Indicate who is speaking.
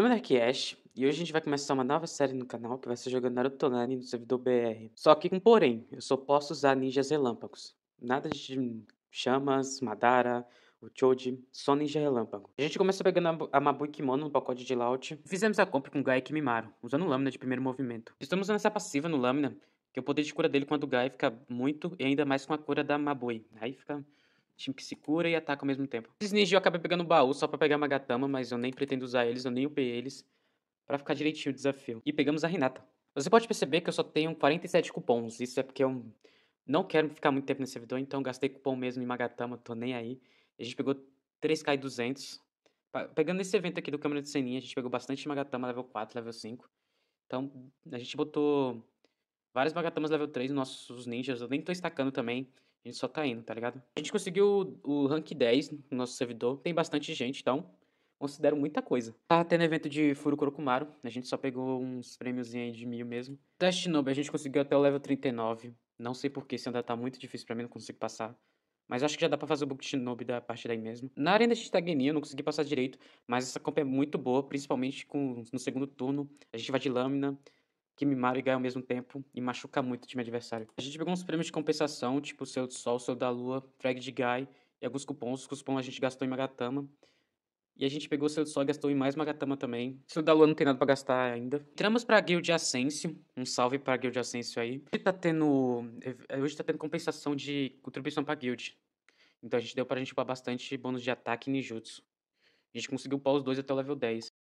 Speaker 1: Meu nome é Arquiash e hoje a gente vai começar uma nova série no canal que vai ser jogando Naruto Online no servidor BR. Só que com porém, eu só posso usar ninjas relâmpagos. Nada de chamas, Madara, o Choji, só ninja relâmpago. A gente começou pegando a Mabui Kimono no pacote de Laut. Fizemos a compra com o Gai e Kimimaro, usando lâmina de primeiro movimento. Estamos usando essa passiva no lâmina, que é o poder de cura dele com a do Gai fica muito e ainda mais com a cura da Mabui. Aí fica time que se cura e ataca ao mesmo tempo. Esses ninjas eu acabei pegando o baú só para pegar Magatama, mas eu nem pretendo usar eles, eu nem upei eles. para ficar direitinho o desafio. E pegamos a Renata. Você pode perceber que eu só tenho 47 cupons. Isso é porque eu não quero ficar muito tempo nesse servidor, então gastei cupom mesmo em Magatama, tô nem aí. A gente pegou 3k e 200. Pegando esse evento aqui do Câmara de Seninha, a gente pegou bastante Magatama, level 4, level 5. Então, a gente botou várias Magatamas level 3 nos nossos ninjas. Eu nem tô estacando também. A gente só tá indo, tá ligado? A gente conseguiu o, rank 10 no nosso servidor. Tem bastante gente, então considero muita coisa. Tá tendo evento de Furo Kurokumaru. A gente só pegou uns prêmios de mil mesmo. Teste Nobre, a gente conseguiu até o level 39. Não sei porquê, se ainda tá muito difícil pra mim, não consigo passar. Mas acho que já dá pra fazer o book de Shinobi da parte daí mesmo. Na Arena de Itageni eu não consegui passar direito, mas essa comp é muito boa, principalmente com, no segundo turno. A gente vai de lâmina, que mimar e ganhar ao mesmo tempo e machuca muito o time adversário. A gente pegou uns prêmios de compensação, tipo Seu do Sol, Seu da Lua, Frag de Guy e alguns cupons. Os cupons a gente gastou em Magatama. E a gente pegou o Seu do Sol e gastou em mais Magatama também. Seu da Lua não tem nada para gastar ainda. Entramos pra Guild Ascensio. Um salve pra Guild Ascensio aí. Hoje tá tendo, eh, hoje tá tendo compensação de contribuição pra Guild. Então a gente deu pra gente upar bastante bônus de ataque e ninjutsu. A gente conseguiu upar os dois até o level 10.